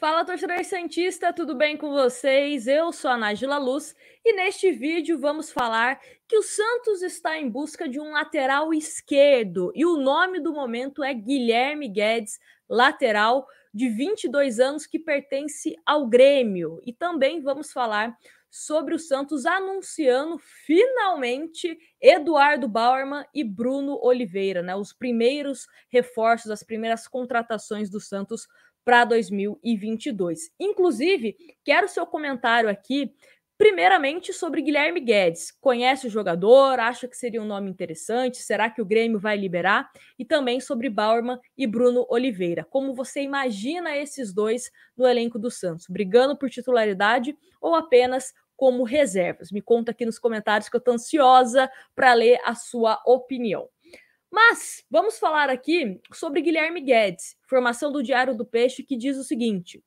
Fala, torcedor Santista, tudo bem com vocês? Eu sou a Nájila Luz e neste vídeo vamos falar que o Santos está em busca de um lateral esquerdo e o nome do momento é Guilherme Guedes, lateral de 22 anos que pertence ao Grêmio. E também vamos falar sobre o Santos anunciando finalmente Eduardo Bauerman e Bruno Oliveira, né? Os primeiros reforços, as primeiras contratações do Santos para 2022. Inclusive, quero seu comentário aqui, primeiramente sobre Guilherme Guedes. Conhece o jogador? Acha que seria um nome interessante? Será que o Grêmio vai liberar? E também sobre Bauerman e Bruno Oliveira. Como você imagina esses dois no elenco do Santos? Brigando por titularidade ou apenas como reservas? Me conta aqui nos comentários que eu estou ansiosa para ler a sua opinião. Mas vamos falar aqui sobre Guilherme Guedes, formação do Diário do Peixe, que diz o seguinte: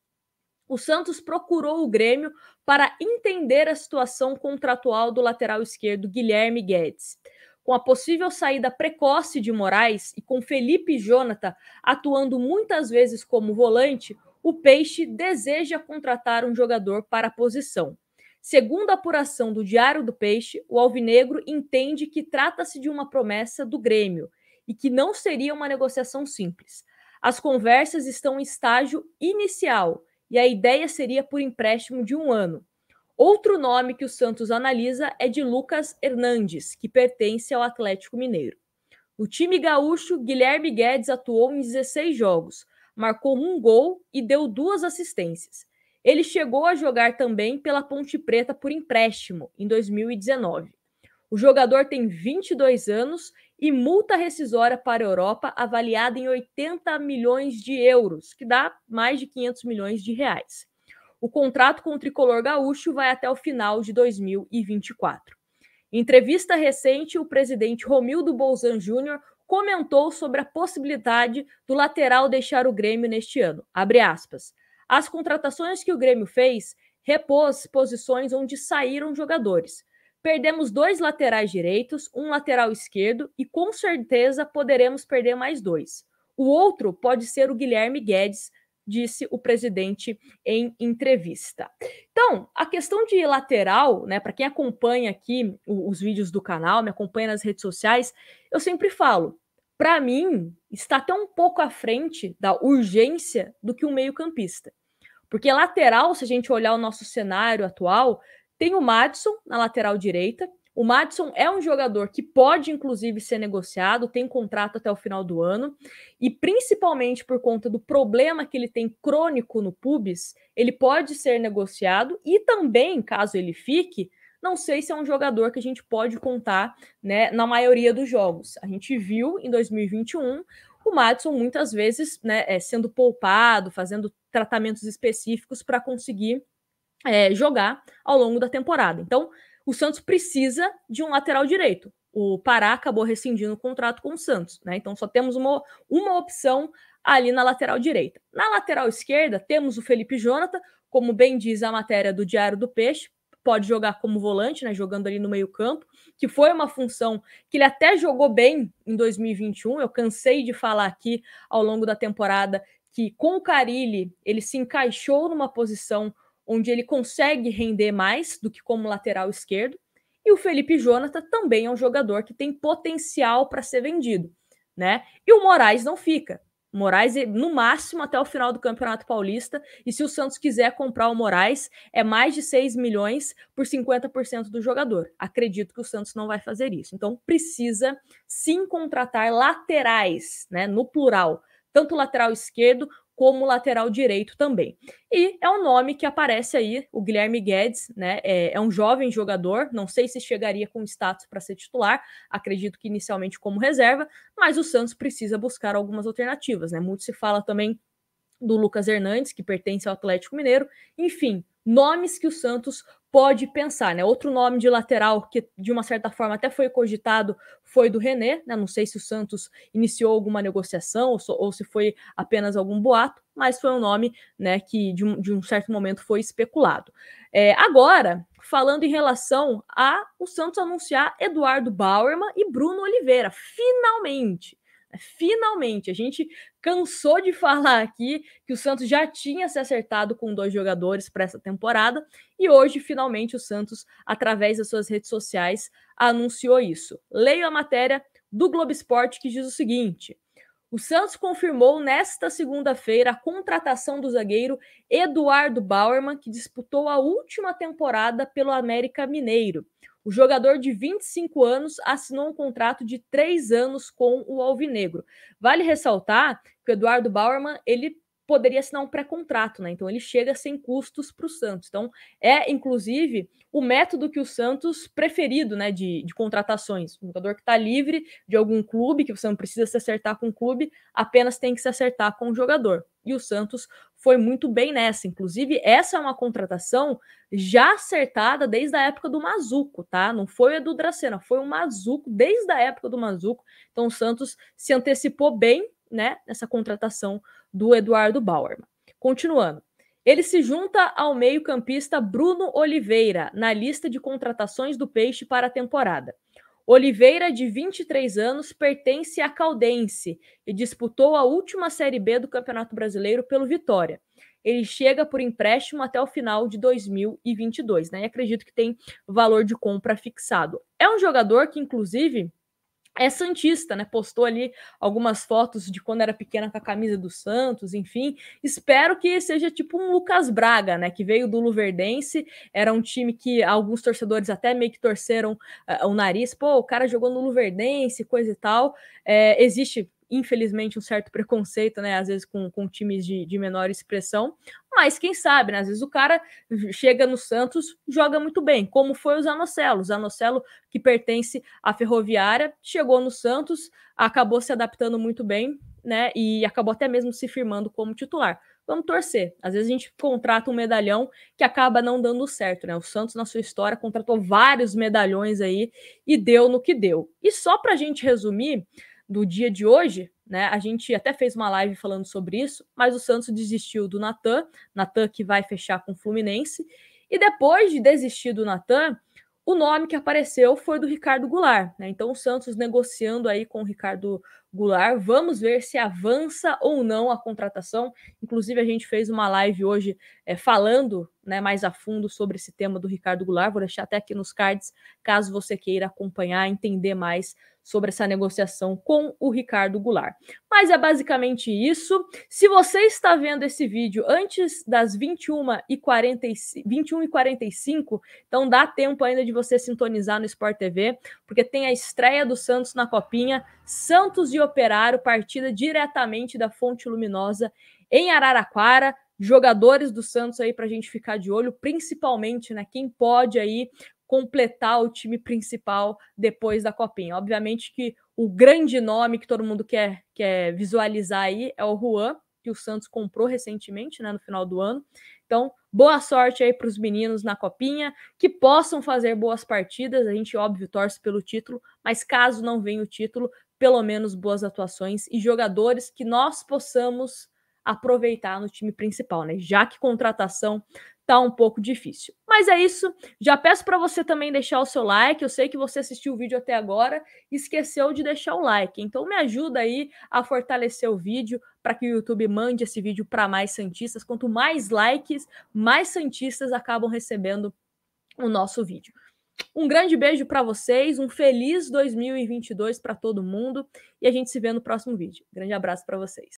o Santos procurou o Grêmio para entender a situação contratual do lateral esquerdo Guilherme Guedes. Com a possível saída precoce de Moraes e com Felipe Jonathan atuando muitas vezes como volante, o Peixe deseja contratar um jogador para a posição. Segundo a apuração do Diário do Peixe, o Alvinegro entende que trata-se de uma promessa do Grêmio e que não seria uma negociação simples. As conversas estão em estágio inicial e a ideia seria por empréstimo de um ano. Outro nome que o Santos analisa é de Lucas Hernandes, que pertence ao Atlético Mineiro. No time gaúcho, Guilherme Guedes atuou em 16 jogos, marcou um gol e deu duas assistências. Ele chegou a jogar também pela Ponte Preta por empréstimo em 2019. O jogador tem 22 anos e multa rescisória para a Europa avaliada em 80 milhões de euros, que dá mais de 500 milhões de reais. O contrato com o tricolor gaúcho vai até o final de 2024. Em entrevista recente, o presidente Romildo Bolzan Júnior comentou sobre a possibilidade do lateral deixar o Grêmio neste ano. As contratações que o Grêmio fez repôs posições onde saíram jogadores, Perdemos dois laterais direitos, um lateral esquerdo e com certeza poderemos perder mais dois. O outro pode ser o Guilherme Guedes, disse o presidente em entrevista. Então, a questão de lateral, né, para quem acompanha aqui os vídeos do canal, me acompanha nas redes sociais, eu sempre falo, para mim, está até um pouco à frente da urgência do que um meio-campista. Porque lateral, se a gente olhar o nosso cenário atual, tem o Madison na lateral direita. O Madison é um jogador que pode, inclusive, ser negociado, tem contrato até o final do ano, e principalmente por conta do problema que ele tem crônico no pubis, ele pode ser negociado e também, caso ele fique, não sei se é um jogador que a gente pode contar né, na maioria dos jogos. A gente viu em 2021 o Madison muitas vezes né, é, sendo poupado, fazendo tratamentos específicos para conseguir é, jogar ao longo da temporada. Então, o Santos precisa de um lateral direito. O Pará acabou rescindindo o contrato com o Santos, né? Então só temos uma, uma opção ali na lateral direita. Na lateral esquerda, temos o Felipe Jonathan, como bem diz a matéria do Diário do Peixe, pode jogar como volante, né, jogando ali no meio-campo, que foi uma função que ele até jogou bem em 2021. Eu cansei de falar aqui ao longo da temporada que com o Carilli ele se encaixou numa posição onde ele consegue render mais do que como lateral esquerdo. E o Felipe Jonathan também é um jogador que tem potencial para ser vendido, né? E o Moraes não fica. O Moraes, no máximo, até o final do Campeonato Paulista. E se o Santos quiser comprar o Moraes, é mais de 6 milhões por 50% do jogador. Acredito que o Santos não vai fazer isso. Então, precisa sim contratar laterais, né? No plural. Tanto lateral esquerdo como lateral direito também. E é um nome que aparece aí, o Guilherme Guedes, né? É, é um jovem jogador, não sei se chegaria com status para ser titular, acredito que inicialmente como reserva, mas o Santos precisa buscar algumas alternativas, né? Muito se fala também do Lucas Hernandes, que pertence ao Atlético Mineiro, enfim. Nomes que o Santos pode pensar, né? Outro nome de lateral que, de uma certa forma, até foi cogitado foi do René, né? Não sei se o Santos iniciou alguma negociação ou, so, ou se foi apenas algum boato, mas foi um nome, né, que de um, de um certo momento foi especulado. É, agora, falando em relação a o Santos anunciar Eduardo Bauerman e Bruno Oliveira, finalmente, Finalmente, a gente cansou de falar aqui que o Santos já tinha se acertado com dois jogadores para essa temporada e hoje, finalmente, o Santos, através das suas redes sociais, anunciou isso. Leio a matéria do Globo Esporte que diz o seguinte: o Santos confirmou nesta segunda-feira a contratação do zagueiro Eduardo Bauerman, que disputou a última temporada pelo América Mineiro. O jogador de 25 anos assinou um contrato de três anos com o Alvinegro. Vale ressaltar que o Eduardo Bauerman ele poderia assinar um pré-contrato, né? Então ele chega sem custos para o Santos. Então é, inclusive, o método que o Santos preferido, né, de, de contratações. Um jogador que está livre de algum clube, que você não precisa se acertar com o clube, apenas tem que se acertar com o jogador. E o Santos foi muito bem nessa. Inclusive, essa é uma contratação já acertada desde a época do Mazuco, tá? Não foi a do Dracena, foi o Mazuco, desde a época do Mazuco. Então o Santos se antecipou bem né, nessa contratação do Eduardo Bauer. Continuando. Ele se junta ao meio-campista Bruno Oliveira na lista de contratações do Peixe para a temporada. Oliveira, de 23 anos, pertence à Caldense e disputou a última Série B do Campeonato Brasileiro pelo Vitória. Ele chega por empréstimo até o final de 2022, né? E acredito que tem valor de compra fixado. É um jogador que, inclusive, é santista, né? Postou ali algumas fotos de quando era pequena com a camisa do Santos, enfim. Espero que seja tipo um Lucas Braga, né? Que veio do Luverdense, era um time que alguns torcedores até meio que torceram uh, o nariz. Pô, o cara jogou no Luverdense, coisa e tal. É, existe infelizmente, um certo preconceito, né? Às vezes com, com times de, de menor expressão. Mas quem sabe, né? Às vezes o cara chega no Santos, joga muito bem, como foi o Zanocelo. O Zanocelo, que pertence à Ferroviária, chegou no Santos, acabou se adaptando muito bem, né? E acabou até mesmo se firmando como titular vamos torcer. Às vezes a gente contrata um medalhão que acaba não dando certo, né? O Santos, na sua história, contratou vários medalhões aí e deu no que deu. E só para a gente resumir, do dia de hoje, né? A gente até fez uma live falando sobre isso, mas o Santos desistiu do Natan, Natan que vai fechar com o Fluminense. E depois de desistir do Natan, o nome que apareceu foi do Ricardo Goulart, né? Então o Santos negociando aí com o Ricardo Goulart. Vamos ver se avança ou não a contratação. Inclusive, a gente fez uma live hoje é, falando né, mais a fundo sobre esse tema do Ricardo Goulart. Vou deixar até aqui nos cards, caso você queira acompanhar, entender mais sobre essa negociação com o Ricardo Goulart. Mas é basicamente isso. Se você está vendo esse vídeo antes das 21h45, 21 então dá tempo ainda de você sintonizar no Sport TV, porque tem a estreia do Santos na Copinha Santos e Operário, partida diretamente da Fonte Luminosa em Araraquara. Jogadores do Santos aí para a gente ficar de olho, principalmente, né? Quem pode aí completar o time principal depois da Copinha. Obviamente que o grande nome que todo mundo quer, quer visualizar aí é o Juan, que o Santos comprou recentemente, né, no final do ano. Então, boa sorte aí para os meninos na Copinha, que possam fazer boas partidas. A gente, óbvio, torce pelo título, mas caso não venha o título, pelo menos boas atuações e jogadores que nós possamos aproveitar no time principal, né? Já que contratação tá um pouco difícil. Mas é isso. Já peço para você também deixar o seu like. Eu sei que você assistiu o vídeo até agora e esqueceu de deixar o like. Então me ajuda aí a fortalecer o vídeo para que o YouTube mande esse vídeo para mais santistas. Quanto mais likes, mais santistas acabam recebendo o nosso vídeo. Um grande beijo para vocês, um feliz 2022 para todo mundo e a gente se vê no próximo vídeo. Grande abraço para vocês.